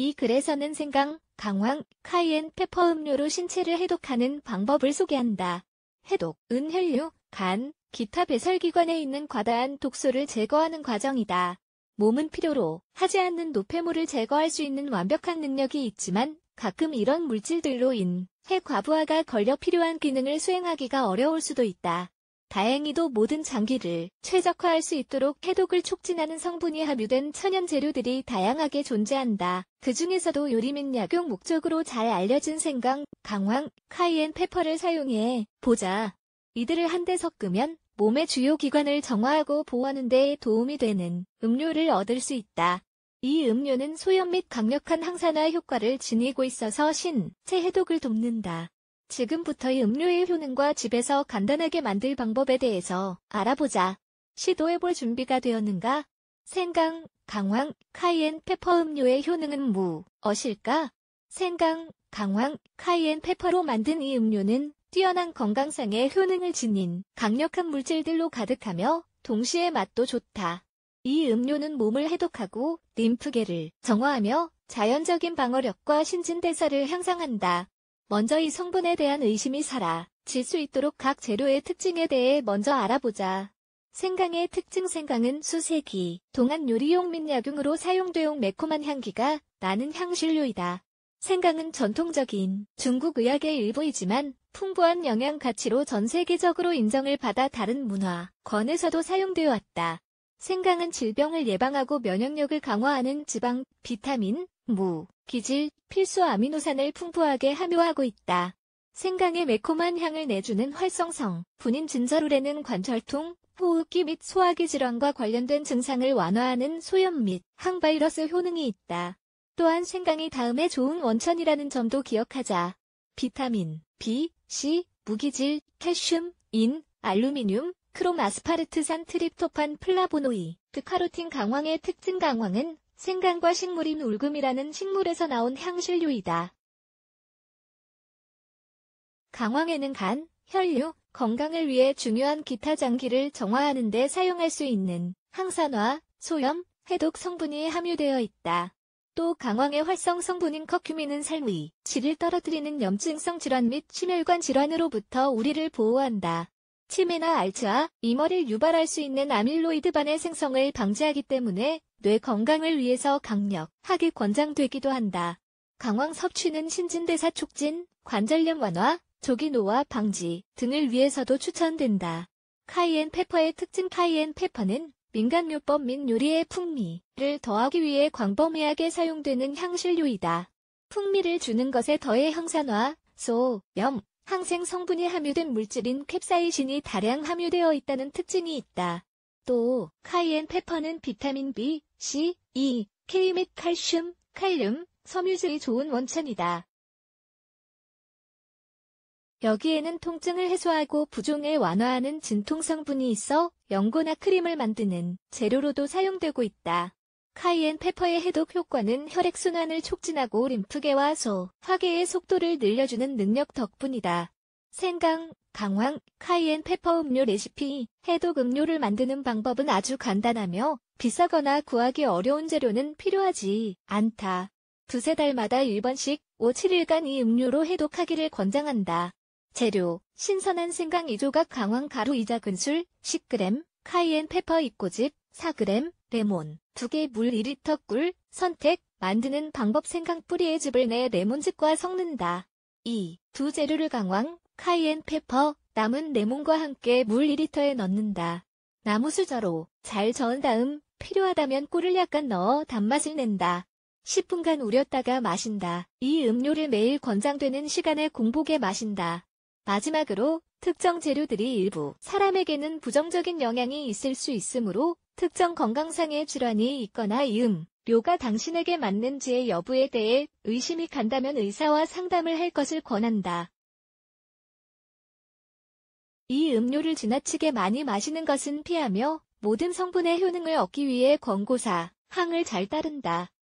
이 글에서는 생강, 강황, 카이엔 페퍼 음료로 신체를 해독하는 방법을 소개한다. 해독, 은혈류, 간, 기타 배설기관에 있는 과다한 독소를 제거하는 과정이다. 몸은 필요로 하지 않는 노폐물을 제거할 수 있는 완벽한 능력이 있지만 가끔 이런 물질들로 인해 과부하가 걸려 필요한 기능을 수행하기가 어려울 수도 있다. 다행히도 모든 장기를 최적화할 수 있도록 해독을 촉진하는 성분이 함유된 천연 재료들이 다양하게 존재한다. 그 중에서도 요리 및 약용 목적으로 잘 알려진 생강, 강황, 카이엔 페퍼를 사용해 보자. 이들을 한데 섞으면 몸의 주요 기관을 정화하고 보호하는 데 도움이 되는 음료를 얻을 수 있다. 이 음료는 소염 및 강력한 항산화 효과를 지니고 있어서 신체 해독을 돕는다. 지금부터의 음료의 효능과 집에서 간단하게 만들 방법에 대해서 알아보자. 시도해볼 준비가 되었는가? 생강, 강황, 카이엔 페퍼 음료의 효능은 무엇일까? 생강, 강황, 카이엔 페퍼로 만든 이 음료는 뛰어난 건강상의 효능을 지닌 강력한 물질들로 가득하며 동시에 맛도 좋다. 이 음료는 몸을 해독하고 림프계를 정화하며 자연적인 방어력과 신진대사를 향상한다. 먼저 이 성분에 대한 의심이 살아 질 수 있도록 각 재료의 특징에 대해 먼저 알아보자. 생강의 특징 생강은 수세기, 동안 요리용 및 약용으로 사용되용 매콤한 향기가 나는 향신료이다. 생강은 전통적인 중국 의학의 일부이지만 풍부한 영양 가치로 전 세계적으로 인정을 받아 다른 문화, 권에서도 사용되어 왔다. 생강은 질병을 예방하고 면역력을 강화하는 지방, 비타민, 무, 기질, 필수 아미노산을 풍부하게 함유하고 있다. 생강의 매콤한 향을 내주는 활성성, 분인 진저룰에는 관절통, 호흡기 및 소화기 질환과 관련된 증상을 완화하는 소염 및 항바이러스 효능이 있다. 또한 생강이 다음에 좋은 원천이라는 점도 기억하자. 비타민, B, C, 무기질, 칼슘, 인, 알루미늄, 크롬 아스파르트산 트립토판 플라보노이, 드카로틴 그 강황의 특징 강황은 생강과 식물인 울금이라는 식물에서 나온 향신료이다. 강황에는 간, 혈류, 건강을 위해 중요한 기타 장기를 정화하는 데 사용할 수 있는 항산화, 소염, 해독 성분이 함유되어 있다. 또 강황의 활성 성분인 커큐민은 삶의 질을 떨어뜨리는 염증성 질환 및 심혈관 질환으로부터 우리를 보호한다. 치매나 알츠하, 이머를 유발할 수 있는 아밀로이드 반의 생성을 방지하기 때문에 뇌 건강을 위해서 강력하게 권장되기도 한다. 강황 섭취는 신진대사 촉진, 관절염 완화, 조기 노화 방지 등을 위해서도 추천된다. 카이엔 페퍼의 특징 카이엔 페퍼는 민간요법 및 요리의 풍미를 더하기 위해 광범위하게 사용되는 향신료이다. 풍미를 주는 것에 더해 형산화 소, 염, 항생 성분이 함유된 물질인 캡사이신이 다량 함유되어 있다는 특징이 있다. 또 카이엔 페퍼는 비타민 B, C, E, K 및 칼슘, 칼륨, 섬유질이 좋은 원천이다. 여기에는 통증을 해소하고 부종을 완화하는 진통 성분이 있어 연고나 크림을 만드는 재료로도 사용되고 있다. 카이엔 페퍼의 해독 효과는 혈액순환을 촉진하고 림프계와 소, 화계의 속도를 늘려주는 능력 덕분이다. 생강, 강황, 카이엔 페퍼 음료 레시피 해독 음료를 만드는 방법은 아주 간단하며 비싸거나 구하기 어려운 재료는 필요하지 않다. 두세 달마다 1번씩 5, 7일간 이 음료로 해독하기를 권장한다. 재료, 신선한 생강 2조각 강황 가루 2작은술 10g, 카이엔 페퍼 입고집 4g, 레몬, 2개 물1리터 꿀, 선택, 만드는 방법 생강 뿌리에 즙을 내 레몬즙과 섞는다. 2. 두 재료를 강황, 카이엔 페퍼, 남은 레몬과 함께 물 2리터에 넣는다. 나무 수저로 잘 저은 다음 필요하다면 꿀을 약간 넣어 단맛을 낸다. 10분간 우렸다가 마신다. 이 음료를 매일 권장되는 시간에 공복에 마신다. 마지막으로 특정 재료들이 일부 사람에게는 부정적인 영향이 있을 수 있으므로 특정 건강상의 질환이 있거나 이음, 료가 당신에게 맞는지의 여부에 대해 의심이 간다면 의사와 상담을 할 것을 권한다. 이 음료를 지나치게 많이 마시는 것은 피하며 모든 성분의 효능을 얻기 위해 권고사, 항을 잘 따른다.